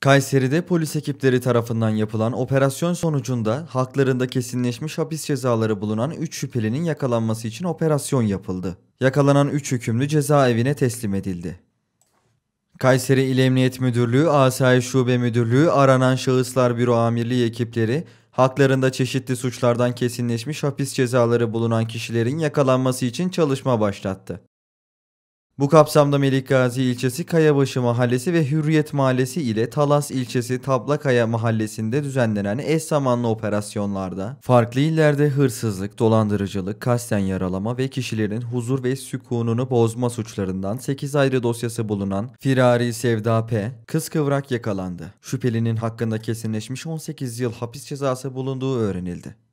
Kayseri'de polis ekipleri tarafından yapılan operasyon sonucunda haklarında kesinleşmiş hapis cezaları bulunan 3 şüphelinin yakalanması için operasyon yapıldı. Yakalanan 3 hükümlü cezaevine teslim edildi. Kayseri İl Emniyet Müdürlüğü Asayiş Şube Müdürlüğü aranan şahıslar büro amirliği ekipleri haklarında çeşitli suçlardan kesinleşmiş hapis cezaları bulunan kişilerin yakalanması için çalışma başlattı. Bu kapsamda Melikgazi ilçesi Kayabaşı Mahallesi ve Hürriyet Mahallesi ile Talas ilçesi Tablakaya Mahallesi'nde düzenlenen eş zamanlı operasyonlarda farklı illerde hırsızlık, dolandırıcılık, kasten yaralama ve kişilerin huzur ve sükununu bozma suçlarından 8 ayrı dosyası bulunan Firari Sevda P. Kız kıskıvrak yakalandı. Şüphelinin hakkında kesinleşmiş 18 yıl hapis cezası bulunduğu öğrenildi.